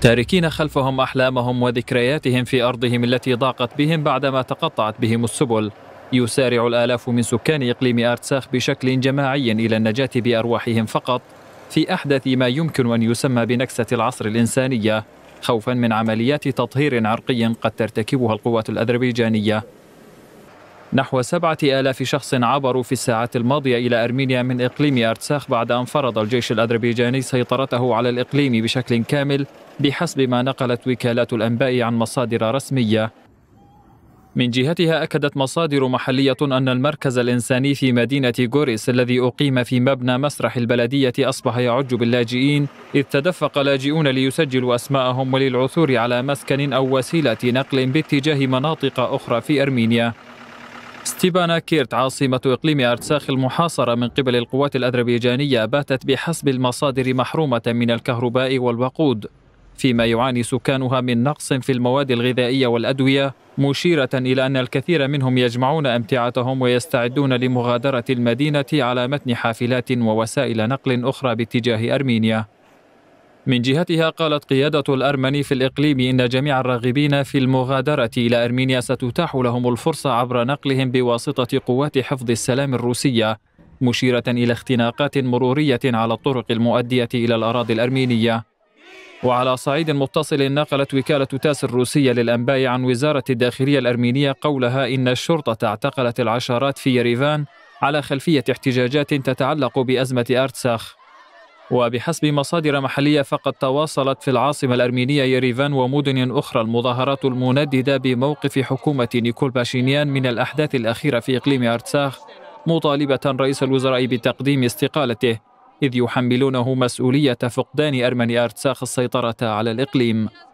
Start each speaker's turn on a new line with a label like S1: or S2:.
S1: تاركين خلفهم أحلامهم وذكرياتهم في أرضهم التي ضاقت بهم بعدما تقطعت بهم السبل يسارع الآلاف من سكان إقليم أرتساخ بشكل جماعي إلى النجاة بأرواحهم فقط في أحدث ما يمكن أن يسمى بنكسة العصر الإنسانية خوفا من عمليات تطهير عرقي قد ترتكبها القوات الأذربيجانية نحو سبعة آلاف شخص عبروا في الساعات الماضية إلى أرمينيا من إقليم أرتساخ بعد أن فرض الجيش الأذربيجاني سيطرته على الإقليم بشكل كامل بحسب ما نقلت وكالات الأنباء عن مصادر رسمية من جهتها أكدت مصادر محلية أن المركز الإنساني في مدينة غوريس الذي أقيم في مبنى مسرح البلدية أصبح يعج باللاجئين إذ تدفق لاجئون ليسجلوا أسماءهم وللعثور على مسكن أو وسيلة نقل باتجاه مناطق أخرى في أرمينيا ستيبانا كيرت عاصمة إقليم أرتساخ المحاصرة من قبل القوات الأذربيجانية باتت بحسب المصادر محرومة من الكهرباء والوقود فيما يعاني سكانها من نقص في المواد الغذائية والأدوية مشيرة إلى أن الكثير منهم يجمعون أمتعتهم ويستعدون لمغادرة المدينة على متن حافلات ووسائل نقل أخرى باتجاه أرمينيا من جهتها قالت قيادة الأرمني في الإقليم إن جميع الراغبين في المغادرة إلى أرمينيا ستتاح لهم الفرصة عبر نقلهم بواسطة قوات حفظ السلام الروسية مشيرة إلى اختناقات مرورية على الطرق المؤدية إلى الأراضي الأرمينية وعلى صعيد متصل نقلت وكالة تاس الروسية للأنباء عن وزارة الداخلية الأرمينية قولها إن الشرطة اعتقلت العشرات في يريفان على خلفية احتجاجات تتعلق بأزمة أرتساخ وبحسب مصادر محلية فقد تواصلت في العاصمة الأرمينية يريفان ومدن أخرى المظاهرات المنددة بموقف حكومة نيكول باشينيان من الأحداث الأخيرة في إقليم أرتساخ مطالبة رئيس الوزراء بتقديم استقالته إذ يحملونه مسؤولية فقدان أرمني أرتساخ السيطرة على الإقليم